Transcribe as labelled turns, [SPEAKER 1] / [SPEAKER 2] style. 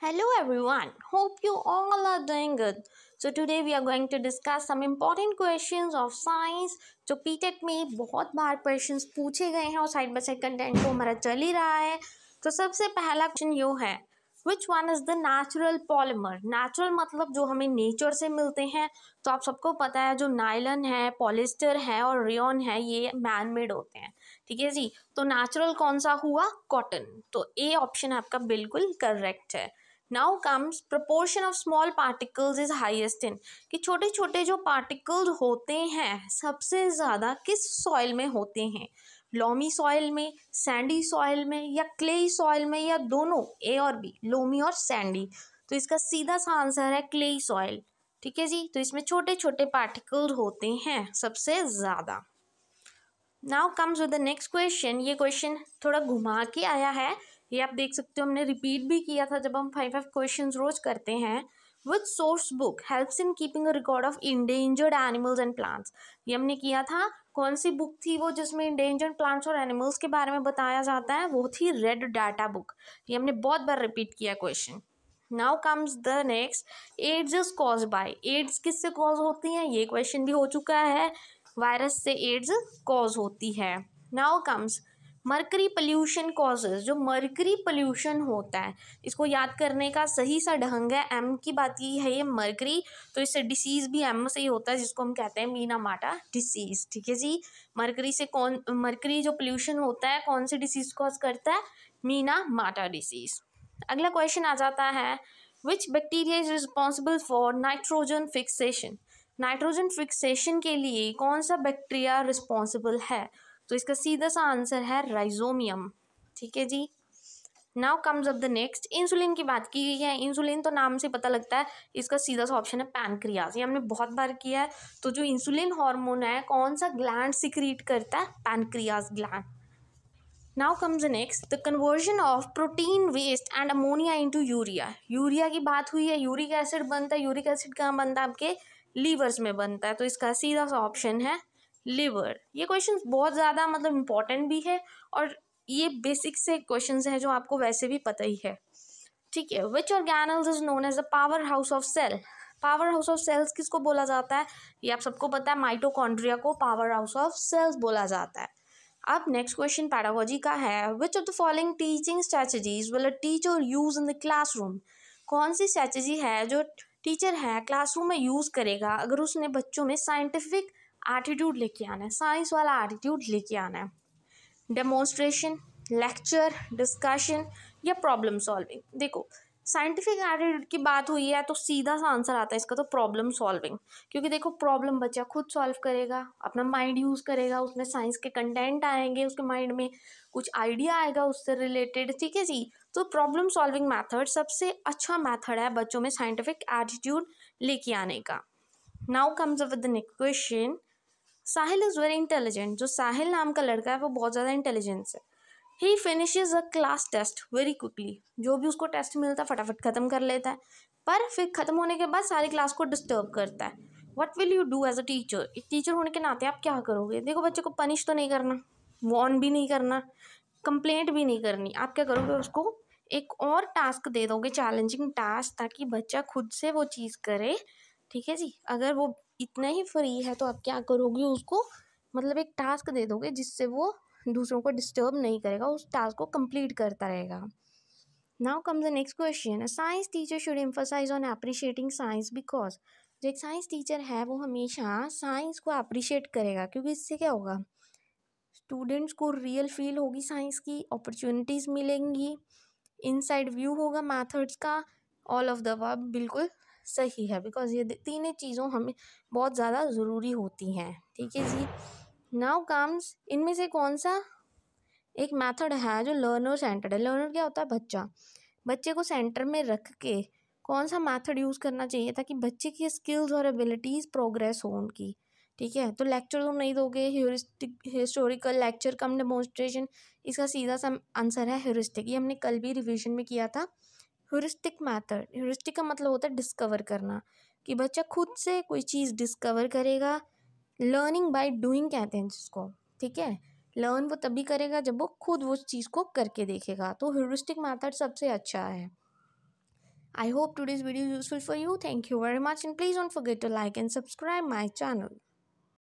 [SPEAKER 1] Hello everyone, hope you all are doing good. So today we are going to discuss some important questions of science जो पीटेक में बहुत बार question पूछे गए हैं और साइड बाई साइड कंटेंट को हमारा चल ही रहा है तो सबसे पहला क्वेश्चन यो है which one is the natural polymer natural मतलब जो हमें नेचर से मिलते हैं तो आप सबको पता है जो नाइलन है पॉलिस्टर है और रियोन है ये मैन मेड होते हैं ठीक है जी तो नेचुरल कौन सा हुआ कॉटन तो ए ऑप्शन आपका बिल्कुल करेक्ट है now comes proportion of small particles is highest in कि छोटे छोटे जो पार्टिकल्स होते हैं सबसे ज़्यादा किस सॉइल में होते हैं लोमी सॉइल में सैंडी सॉइल में या क्ले सॉइल में या दोनों ए और बी लोमी और सैंडी तो इसका सीधा सा आंसर है क्ले सॉइल ठीक है जी तो इसमें छोटे छोटे पार्टिकल्स होते हैं सबसे ज़्यादा now comes with the next question ये क्वेश्चन थोड़ा घुमा के आया है ये आप देख सकते हो हमने रिपीट भी किया था जब हम फाइव फाइव क्वेश्चन रोज करते हैं with source book helps in keeping a record of endangered animals and plants ये हमने किया था कौन सी बुक थी वो जिसमें इंडेंजर्ड प्लांट्स और एनिमल्स के बारे में बताया जाता है वो थी रेड डाटा बुक ये हमने बहुत बार रिपीट किया question now comes the next AIDS is cause by AIDS किससे कॉज होती हैं ये क्वेश्चन भी हो चुका है वायरस से एड्स कॉज होती है now comes mercury pollution causes जो मरकरी पोल्यूशन होता है इसको याद करने का सही सा ढंग है एम की बात की है ये मरकरी तो इससे डिसीज़ भी एम से ही होता है जिसको हम कहते हैं मीना माटा डिसीज़ ठीक है जी मरकरी से कौन मरकरी जो पोल्यूशन होता है कौन सी डिसीज़ कॉज करता है मीना माटा डिसीज़ अगला क्वेश्चन आ जाता है which bacteria is responsible for nitrogen fixation nitrogen fixation के लिए कौन सा बैक्टीरिया रिस्पॉन्सिबल है तो इसका सीधा सा आंसर है राइजोमियम ठीक है जी now comes up the next insulin की बात की गई है इंसुलिन तो नाम से पता लगता है इसका सीधा सा ऑप्शन है पैनक्रियाज ये हमने बहुत बार किया है तो जो इंसुलिन हार्मोन है कौन सा ग्लैंड सिक्रीट करता है pancreas gland now comes next the conversion of protein waste and ammonia into urea urea की बात हुई है यूरिक एसिड बनता है यूरिक एसिड कहाँ बनता है आपके लीवर्स में बनता है तो इसका सीधा सा ऑप्शन है लिवर ये क्वेश्चन बहुत ज़्यादा मतलब इम्पॉर्टेंट भी है और ये बेसिक से क्वेश्चन हैं जो आपको वैसे भी पता ही है ठीक है which organelles is known as a power house of cell power house of cells किसको बोला जाता है ये आप सबको पता है माइटोकॉन्ड्रिया को पावर हाउस ऑफ सेल्स बोला जाता है अब नेक्स्ट क्वेश्चन पैडागोजी का है which of the following teaching strategies will a teacher use in the classroom कौन सी स्ट्रैटेजी है जो टीचर है क्लासरूम में यूज़ करेगा अगर उसने बच्चों में साइंटिफिक एटीट्यूड लेके आना है साइंस वाला एटीट्यूड लेके आना है डेमोन्स्ट्रेशन लेक्चर डिस्कशन या प्रॉब्लम सॉल्विंग देखो साइंटिफिक एटीट्यूड की बात हुई है तो सीधा सा आंसर आता है इसका तो प्रॉब्लम सॉल्विंग क्योंकि देखो प्रॉब्लम बच्चा खुद सॉल्व करेगा अपना माइंड यूज़ करेगा उसमें साइंस के कंटेंट आएंगे उसके माइंड में कुछ आइडिया आएगा उससे रिलेटेड ठीक है जी तो प्रॉब्लम सॉल्विंग मैथड सबसे अच्छा मैथड है बच्चों में साइंटिफिक एटीट्यूड लेके आने का now comes with the next question Sahil is very intelligent जो साहिल नाम का लड़का है वो बहुत ज़्यादा इंटेलिजेंस है he finishes a class test very quickly जो भी उसको टेस्ट मिलता है फटाफट ख़त्म कर लेता है पर फिर ख़त्म होने के बाद सारी क्लास को डिस्टर्ब करता है what will you do as a teacher एक टीचर होने के नाते आप क्या करोगे देखो बच्चे को पनिश तो नहीं करना वॉर्न भी नहीं करना कंप्लेंट भी नहीं करनी आप क्या करोगे उसको एक और टास्क दे दोगे चैलेंजिंग टास्क ताकि बच्चा खुद से वो चीज़ करे ठीक है जी अगर वो इतना ही फ्री है तो आप क्या करोगे उसको मतलब एक टास्क दे दोगे जिससे वो दूसरों को डिस्टर्ब नहीं करेगा उस टास्क को कंप्लीट करता रहेगा now comes the next question science teacher should emphasise on appreciating science because जो एक साइंस टीचर है वो हमेशा साइंस को अप्रिशिएट करेगा क्योंकि इससे क्या होगा स्टूडेंट्स को रियल फील होगी साइंस की अपॉर्चुनिटीज़ मिलेंगी इनसाइड व्यू होगा मैथड्स का ऑल ऑफ द वर्ब बिल्कुल सही है बिकॉज़ ये तीन चीज़ों हमें बहुत ज़्यादा ज़रूरी होती हैं ठीक है जी नाउ कम्स इनमें से कौन सा एक मेथड है जो लर्नर सेंटर्ड है लर्नर क्या होता है बच्चा बच्चे को सेंटर में रख के कौन सा मेथड यूज़ करना चाहिए ताकि बच्चे की स्किल्स और एबिलिटीज़ प्रोग्रेस हो उनकी ठीक है तो लेक्चर तुम नहीं दोगे heuristic historical lecture cum demonstration इसका सीधा सा आंसर है ह्यूरिस्टिक ये हमने कल भी रिविजन में किया था ह्यूरिस्टिक मैथड ह्यूरिस्टिक का मतलब होता है डिस्कवर करना कि बच्चा खुद से कोई चीज़ डिस्कवर करेगा लर्निंग बाय डूइंग कहते हैं जिसको ठीक है लर्न वो तभी करेगा जब वो खुद वो चीज़ को करके देखेगा तो ह्यूरिस्टिक मैथड सबसे अच्छा है I hope to video video useful for you thank you very much and please don't forget to like and subscribe my channel